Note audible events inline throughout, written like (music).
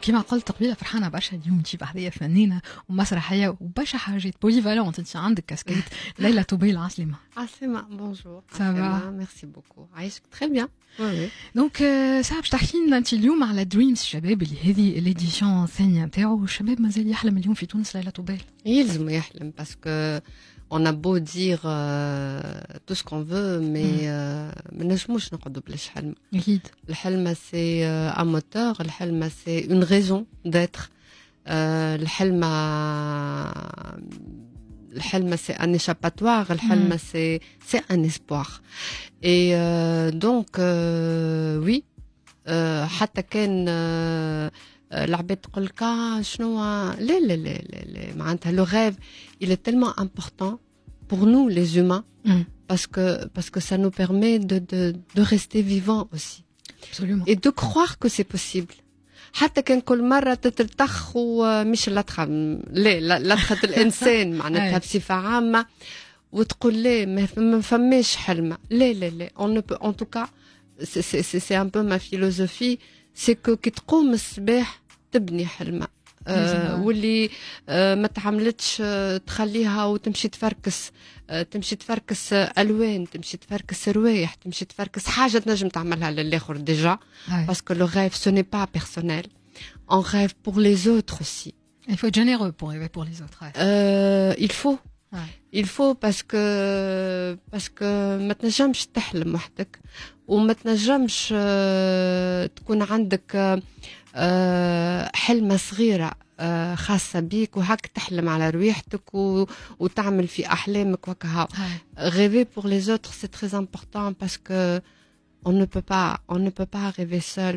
وكما قلت قبيله فرحانه برشا اليوم تجيب هدايا فنانه ومسرحيه وبرشا حاجات بوليفالونت انت عندك كاسكيت (laughs) ليلى طوبيل عسلامه عسلامه بونجور سافا ميرسي بوكو عايشك تخي بيان دونك ساعه باش تحكي لنا انت اليوم على دريمز الشباب اللي هذه ليديسيون الثانيه نتاعو الشباب مازال يحلم اليوم في تونس ليلى طوبيل يلزم يحلم باسكو on a beau dire euh, tout ce qu'on veut, mais hmm. euh, nous ne peut pas le de Le halma, c'est euh, un moteur, le halma, c'est une raison d'être. Euh, le halma, c'est un échappatoire, le halma, hmm. c'est un espoir. Et donc, oui, حتى la bête qu'on le cas, chinois, les les les les les, le rêve, il est tellement important pour nous les humains, mm. parce que parce que ça nous permet de de de rester vivant aussi, absolument, et de croire que c'est possible. Hatta k'in colmar, hatta tel tarx ou mich l'adcha, les l'adcha de l'insane, (laughs) ma gueule, c'est pas simple. Et toi, les, me me f'meish helma, les les les, on ne peut, en tout cas, c'est c'est c'est un peu ma philosophie. سكو كي تقوم الصباح تبني حلمها آه واللي ما تعملتش تخليها وتمشي تفركس تمشي تفركس الوان تمشي تفركس روايح تمشي Il faut pour pour les autres. il faut. Il faut parce que parce que ما تنجمش تحلم وحدك وما تنجمش آه، تكون عندك آه، حلمة صغيرة آه، خاصة بيك وهك تحلم على رويحتك و... وتعمل في أحلامك وكها غيبي بور لي زوتر سي تري امبورتون باسكو on ne peut pas on ne peut pas rêver seul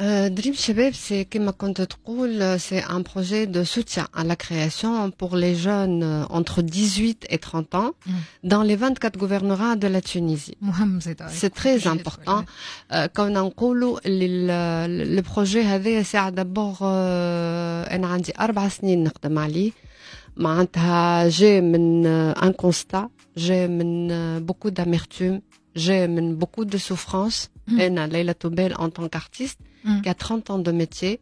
Euh, Dream c'est c'est un projet de soutien à la création pour les jeunes euh, entre 18 et 30 ans mm. dans les 24 gouvernements de la Tunisie. C'est très important. Euh, comme en euh, le, le, le projet euh, c'est d'abord, j'ai un constat, j'ai beaucoup d'amertume, j'ai beaucoup de souffrance. Mm. Leila Toubel en tant qu'artiste, mm. qui a 30 ans de métier.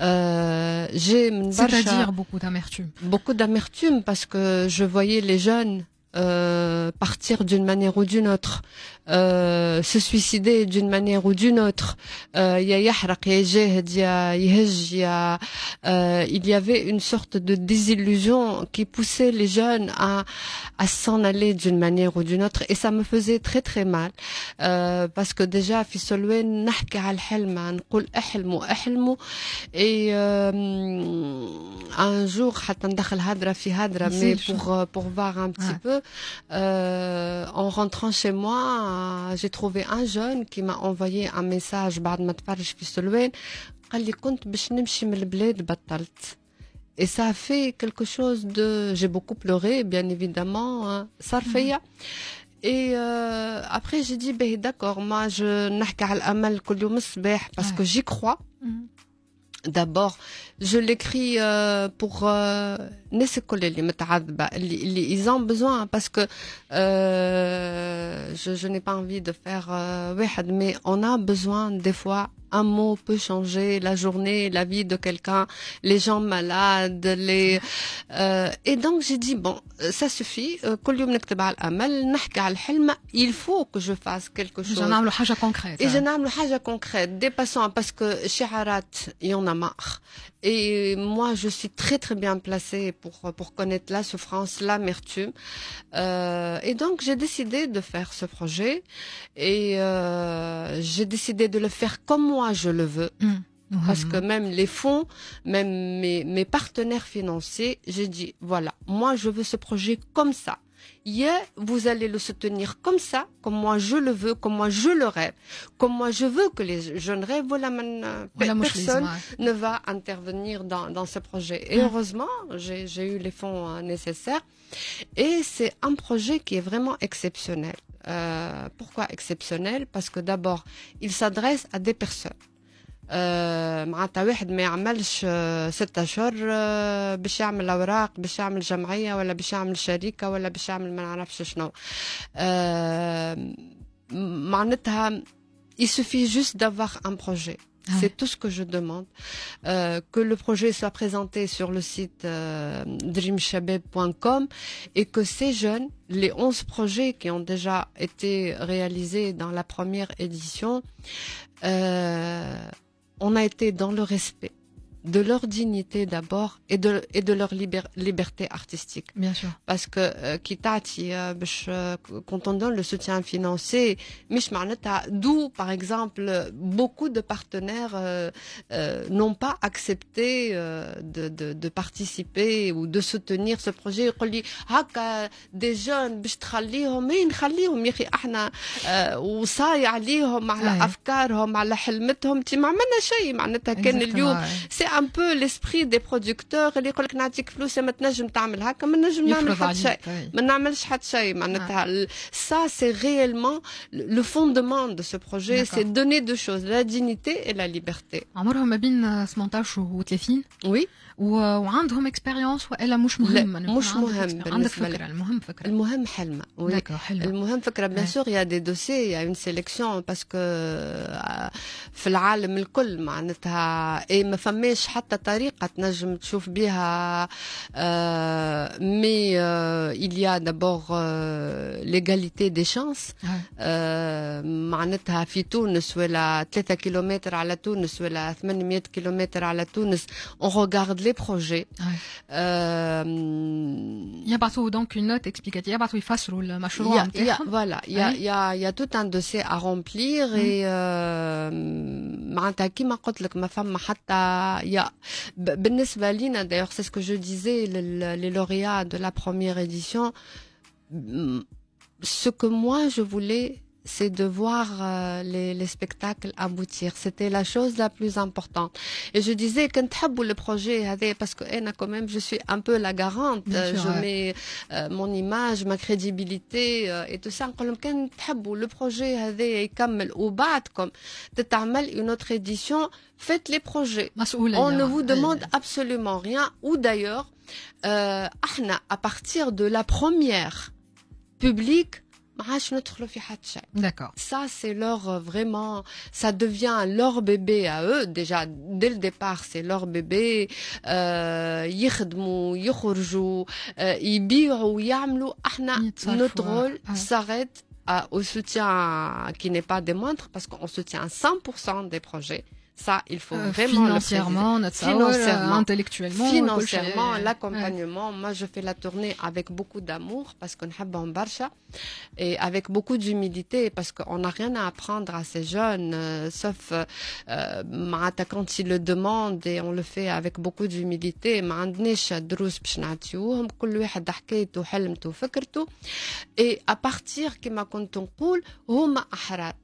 Euh, j'ai C'est-à-dire beaucoup d'amertume. Beaucoup d'amertume parce que je voyais les jeunes euh, partir d'une manière ou d'une autre, euh, se suicider d'une manière ou d'une autre. il y avait une sorte de désillusion qui poussait les jeunes à, à s'en aller d'une manière ou d'une autre. Et ça me faisait très très mal. Euh, parce que déjà, et un jour, mais pour, pour voir un petit peu, euh, en rentrant chez moi, euh, j'ai trouvé un jeune qui m'a envoyé un message بعد ما تفرج في سلوان قال لي كنت باش نمشي et ça a fait quelque chose de j'ai beaucoup pleuré bien évidemment ça hein, mhm. et euh, après j'ai dit ben d'accord moi je n'ai qu'à l'amal parce que j'y crois mhm. D'abord, je l'écris euh, pour euh, ils ont besoin parce que euh, je, je n'ai pas envie de faire euh, mais on a besoin des fois un mot peut changer la journée, la vie de quelqu'un, les gens malades, les euh, et donc j'ai dit bon, ça suffit. Euh, il faut que je fasse quelque chose. Et je concrète. concrète, dépassant, hein, parce que Arat, il y en a marre. Et moi, je suis très très bien placée pour, pour connaître la souffrance, l'amertume. Euh, et donc, j'ai décidé de faire ce projet et euh, j'ai décidé de le faire comme moi je le veux. Mmh. Parce que même les fonds, même mes, mes partenaires financiers, j'ai dit, voilà, moi je veux ce projet comme ça yeah, vous allez le soutenir comme ça, comme moi je le veux, comme moi je le rêve, comme moi je veux que les jeunes rêvent. Voilà, euh, personne ne va intervenir dans, dans ce projet. Et ah. heureusement, j'ai eu les fonds euh, nécessaires. Et c'est un projet qui est vraiment exceptionnel. Euh, pourquoi exceptionnel Parce que d'abord, il s'adresse à des personnes معناتها واحد ما il suffit juste d'avoir un projet. C'est tout ce que je demande. Euh, que le projet soit présenté sur le site euh, et que ces jeunes, les 11 projets qui ont déjà été réalisés dans la première édition, euh, on a été dans le respect de leur dignité d'abord et de, et de leur liberté artistique. Bien sûr. Parce que, euh, quand euh, euh, on donne le soutien financier, d'où, par exemple, beaucoup de partenaires euh, euh n'ont pas accepté de, de, de participer ou de soutenir ce projet. Ils ont ah, des jeunes, je vais les laisser, je vais les laisser, je vais les laisser, je vais les laisser, je vais les laisser, je vais les laisser, un peu l'esprit des producteurs اللي يقول لك نعطيك فلوس ما ne ça c'est réellement le fondement de ce projet c'est donner deux choses la dignité et la liberté oui وعندهم اكسبيريونس والا مش مهم يعني مش مهم عندك فكره المهم فكره المهم حلمه المهم فكره بيان سور يا دي دوسي يا اون سيليكسيون باسكو في العالم الكل معناتها اي ما فماش حتى طريقه تنجم تشوف بها مي euh، آه euh، il y a d'abord euh، l'égalité des chances معناتها في تونس ولا 3 كيلومتر على تونس ولا 800 كيلومتر على تونس اون regarde les projets. Euh, partout donc une note explicative Il voilà il y a il y a il y a tout un dossier à remplir mm. et معناتها euh, qui ma femme m'a حتى d'ailleurs c'est ce que je disais les lauréats de la première édition ce que moi je voulais c'est de voir euh, les, les, spectacles aboutir. C'était la chose la plus importante. Et je disais, quand le projet avait, parce que quand eh, même, je suis un peu la garante. Euh, je mets euh, mon image, ma crédibilité et tout ça. Quand le projet avait comme au bat, comme une autre édition, faites les projets. On ne vous demande absolument rien. Ou d'ailleurs, à partir de la première publique, D'accord. Ça, c'est leur euh, vraiment, ça devient leur bébé à eux. Déjà, dès le départ, c'est leur bébé. Euh, euh notre rôle s'arrête au soutien qui n'est pas des moindres parce qu'on soutient 100% des projets. Ça, il faut euh, vraiment financièrement, le financièrement, intellectuellement, financièrement, l'accompagnement. Moi, je fais la tournée avec beaucoup d'amour parce qu'on en et avec beaucoup d'humilité parce qu'on n'a rien à apprendre à ces jeunes, euh, sauf euh, quand ils le demandent et on le fait avec beaucoup d'humilité. et à partir de ma hum, hmm.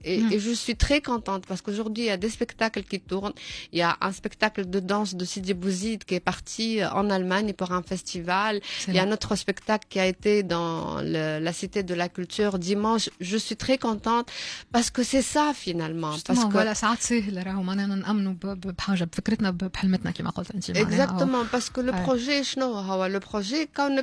et je suis très contente parce qu'aujourd'hui il y a des spectacles qui tourne. Il y a un spectacle de danse de Sidi Bouzid qui est parti euh, en Allemagne pour un festival. Il y a un autre spectacle qui a été dans la Cité de la Culture dimanche. Je suis très contente parce que c'est ça finalement. Exactement, oh. parce que le projet, le projet, quand euh,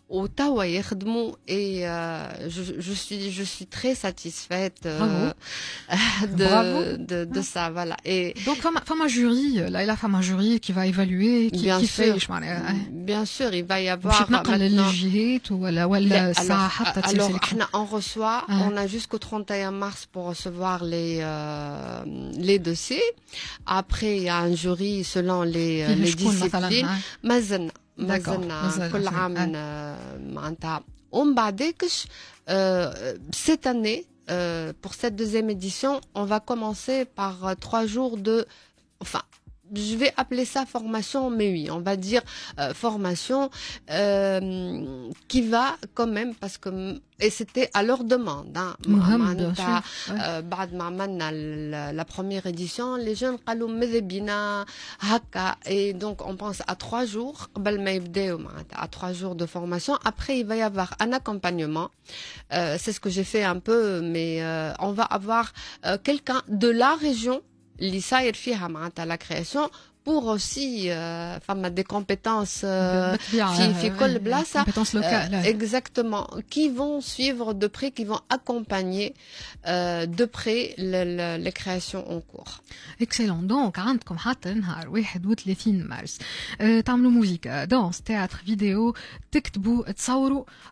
وتوا euh, je, je suis suis suis très très satisfaite euh, (laughs) de de ah. ça voilà et donc femme femme jury là il a femme jury qui va évaluer qui qui fait je bien sûr il va y avoir maintenant حتى alors on reçoit on a jusqu'au 31 mars pour recevoir les euh, les dossiers après il y a un jury selon les les disciplines euh, euh, cette année euh, pour cette deuxième édition on va commencer par trois jours de enfin je vais appeler ça formation, mais oui, on va dire euh, formation euh, qui va quand même parce que et c'était à leur demande. la première édition, les jeunes et donc on pense à trois jours euh, à trois jours de formation. Après il va y avoir un accompagnement. C'est ce que j'ai fait un peu, mais on va avoir quelqu'un de la région Lisa et Firhamanta, la création, pour aussi euh, faire des compétences, qui font le blâsa, exactement, qui vont suivre de près, qui vont accompagner euh, de près les créations en cours. Excellent. Donc, vous comme partenaire, oui, le 23 mars, dans euh, le musique, danse, théâtre, vidéo, TikTok, etc.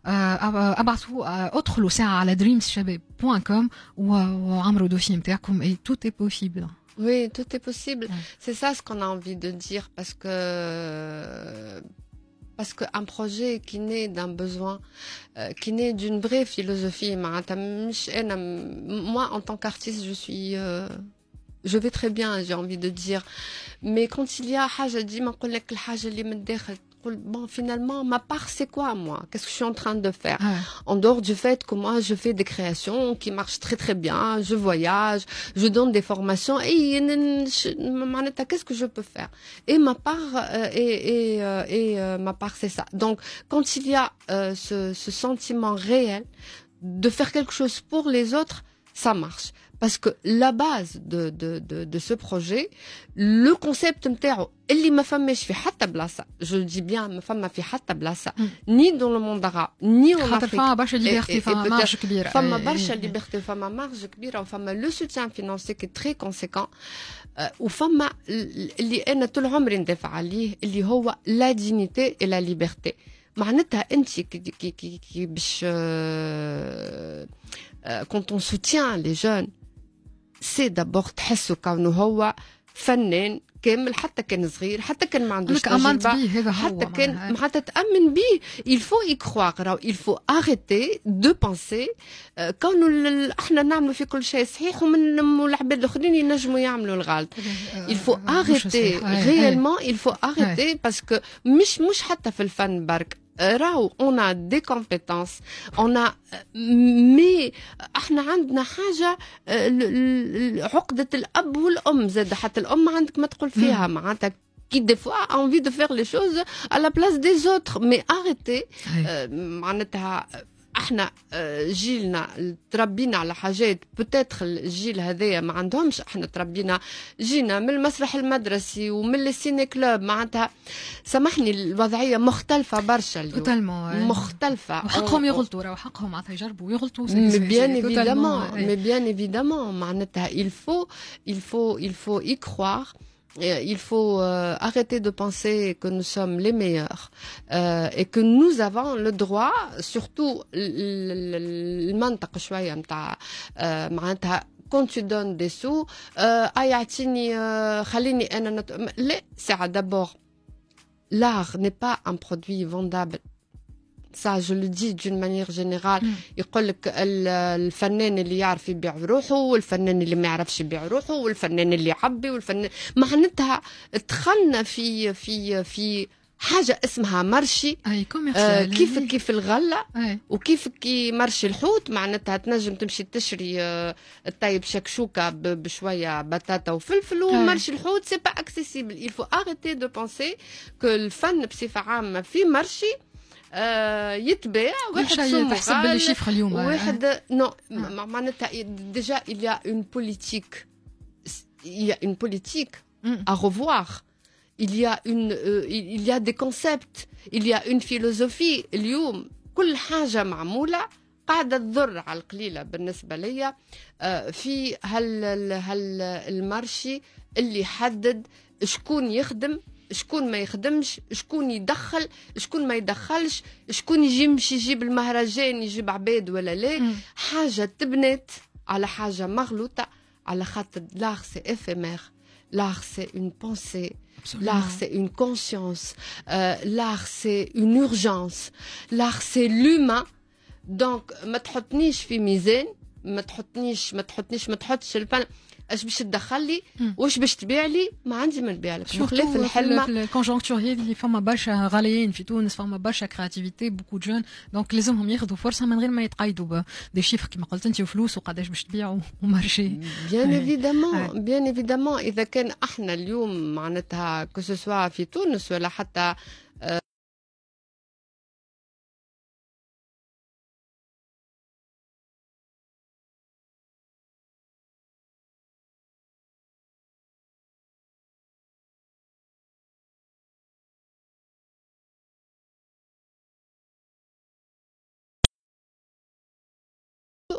Abasou, autre chose, à la dreamschabé.com ou à Amro Dofilm. Com et tout est possible. Oui, tout est possible. C'est ça ce qu'on a envie de dire parce que parce qu'un projet qui naît d'un besoin, euh, qui naît d'une vraie philosophie, moi en tant qu'artiste, je suis, euh, je vais très bien, j'ai envie de dire, mais quand il y a حاجة ديما نقول je الحاجة bon, finalement, ma part, c'est quoi, moi Qu'est-ce que je suis en train de faire En dehors du fait que moi, je fais des créations qui marchent très, très bien, je voyage, je donne des formations, et qu'est-ce que je peux faire Et ma part, euh, et, euh, euh, ma part, c'est ça. Donc, quand il y a ce, ce sentiment réel de faire quelque chose pour les autres, ça marche parce que la base de, de, de, ce projet, le concept ma femme, je Je le dis bien, ma femme hmm. Ni dans le monde arabe, ni en Afrique. Femme a de liberté, femme a marge Femme le soutien financier qui est très conséquent. Euh, ou femme la dignité et la liberté. quand on soutient les jeunes سي دابور تحسه كونه هو فنان كامل حتى كان صغير حتى كان ما عندوش تجربه حتى كان معناتها تامن بيه il faut y croire راهو il faut arrêter de penser euh, احنا نعملوا في كل شيء صحيح ومن العباد الاخرين ينجموا يعملوا الغلط أه، أه، أه، il faut arrêter réellement il faut arrêter مش مش حتى في الفن برك Euh, on a des compétences, كومبيتونس اون euh, احنا عندنا حاجه euh, الاب والام حتى الام عندك ما تقول فيها معناتها qui des fois a envie de faire les choses à la place des autres mais arrêtez oui. احنا آه، جيلنا تربينا على حاجات بتاتخ الجيل هذايا ما عندهمش احنا تربينا جينا من المسرح المدرسي ومن السيني كلوب معناتها سامحني الوضعيه مختلفه برشا اليوم مختلفه وحقهم يغلطوا راهو حقهم معناتها يجربوا يغلطوا بيان ايفيدامون بيان ايفيدامون معناتها il faut il faut il faut Euh, il faut euh, arrêter de penser que nous sommes les meilleurs euh, et que nous avons le droit, surtout quand tu donnes des sous, d'abord l'art n'est pas un produit vendable. ساعة جو دي دون مانيير جينيرال يقول لك الفنان اللي يعرف يبيع روحه والفنان اللي ما يعرفش يبيع روحه والفنان اللي يعبي والفنان معناتها دخلنا في في في حاجه اسمها مرشي أي آه كيف كيف الغله أي. وكيف كي مرشي الحوت معناتها تنجم تمشي تشري الطيب آه، شكشوكه بشويه بطاطا وفلفل ومرشي الحوت سي با اكسيسيبل il faut arrêter de penser que الفن بصفه عامه في مرشي آه، يتباع واحد سمو حسب اللي شيفر اليوم آه. واحد نو آه. معناتها ديجا il y a une politique il y a une politique mm. à il y a une euh, il y a des concepts il y a une philosophie اليوم كل حاجه معموله قاعده تضر على القليله بالنسبه ليا في هال هال المارشي اللي حدد شكون يخدم شكون ما يخدمش شكون يدخل شكون ما يدخلش شكون يجي يمشي يجيب المهرجان يجيب عباد ولا لا حاجه تبنت على حاجه مغلوطه على خاطر لاغ سي افيمير لاغ سي اون بونسي L'art, c'est une conscience. Euh, l'art, c'est une urgence. L'art, c'est l'humain. Donc, ما تحطنيش في ميزان ما تحطنيش ما تحطنيش ما تحطش البن اش باش تدخل لي واش باش تبيع لي ما عندي ما نبيع لك بخلاف الحلمه في الكونجونكتور هذه فما برشا غاليين في تونس فما برشا كرياتيفيتي بوكو جون دونك لازمهم ياخذوا فرصه من غير ما يتقيدوا دي شيفر كما قلت انت وفلوس وقداش باش تبيع ومارشي بيان ايفيدامون بيان ايفيدامون اذا كان احنا اليوم معناتها كو في تونس ولا حتى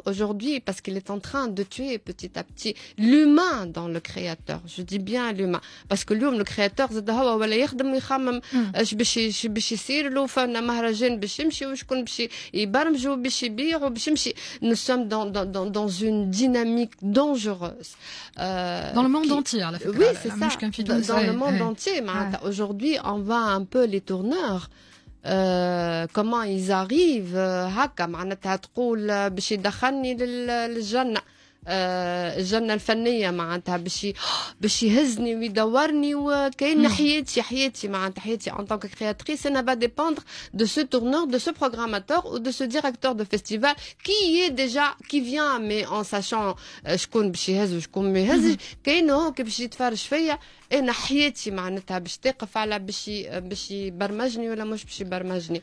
aujourd'hui parce qu'il est en train de tuer petit à petit l'humain dans le créateur. Je dis bien l'humain. Parce que l'homme, le créateur, nous sommes dans dans dans une dynamique dangereuse euh, dans le monde entier la oui c'est ça dans, dans le monde entier aujourd'hui on va un peu les tourneurs آه، كما يزاريف آه، هكا معناتها تقول آه، باش يدخلني للجنه الجنه الفنيه معناتها باش باش يهزني ويدورني وكاين حياتي حياتي معناتها حياتي ان طونك كرياتريس انا با ديبوندر دو سو تورنور دو سو بروغراماتور او دو سو ديريكتور دو فيستيفال كي هي ديجا كي فيان مي ان ساشون شكون باش يهز وشكون ما يهزش كاين هو كي باش يتفرج فيا انا إيه، حياتي معناتها باش تقف على باش باش يبرمجني ولا مش باش يبرمجني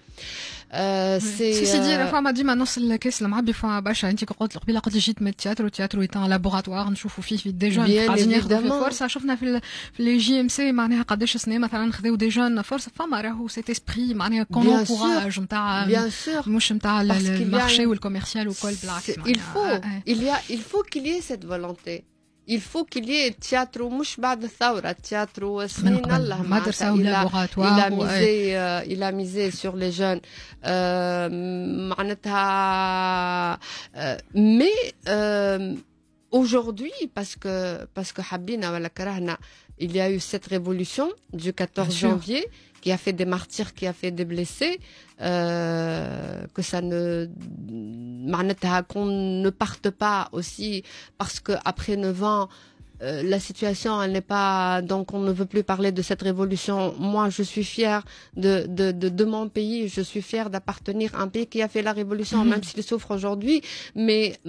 آه سي سيدي فما ديما نص الكاس المعبي فما برشا انت قلت قبيله قلت جيت من التياترو التياترو يتان لابوغاتوار نشوفوا فيه في دي جون قاعدين ياخذوا في فرصه شفنا في في لي جي ام سي معناها قداش سنه مثلا خذوا دي جون فرصه فما راهو سيت اسبري معناها كون كوراج نتاع مش نتاع المارشي والكوميرسيال وكل بالعكس il faut il y a il faut qu'il y ait cette volonté il faut qu'il y ait théâtre مش بعد الثوره théâtre سنين Allah ما il a misé euh, il a misé sur les jeunes euh, euh, mais aujourd'hui parce que parce que il y a eu cette révolution du 14 janvier qui a fait des martyrs, qui a fait des blessés, euh, que ça ne qu'on ne parte pas aussi parce que après 9 ans euh, la situation, elle n'est pas. Donc, on ne veut plus parler de cette révolution. Moi, je suis fière de, mon pays. Je suis fière d'appartenir à un pays qui a fait la révolution, mhm. même s'il souffre aujourd'hui. Mais,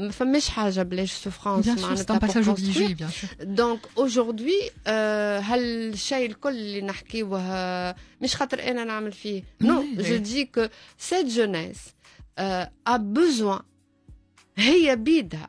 souffrance. Bien sûr, c'est un passage obligé, bien sûr. Donc, aujourd'hui, euh, non, je dis que cette jeunesse euh, a besoin. هي بيدها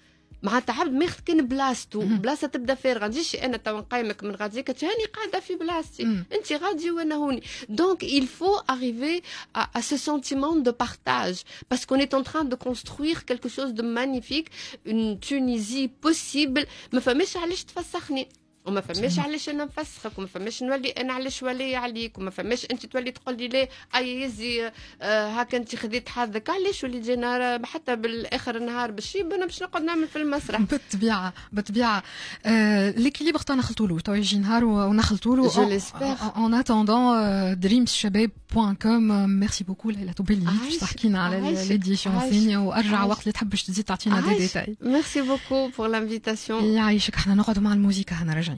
Donc, il faut arriver à ce sentiment de partage, parce qu'on est en train de construire quelque chose de magnifique, une Tunisie possible. وما فماش علاش انا نفسخك وما فماش نولي انا علاش ولي عليك وما فماش انت تولي تقول لي لا اي يزي آه هاك انت خذيت حظك علاش وليت جينا حتى بالاخر النهار بالشيب انا باش نقعد نعمل في المسرح بالطبيعه بالطبيعه ليكيليبر تو نخلطوا له تو يجي نهار ونخلطوا له جو ليسبيغ ان اتوندون دريمز شباب بوان كوم ميرسي بوكو ليلى توبيلي باش تحكينا على ليديشن سيني وارجع وقت اللي تحب باش تزيد تعطينا دي ديتاي ميرسي بوكو بور لانفيتاسيون يعيشك احنا نقعدوا مع الموسيقى هنا رجع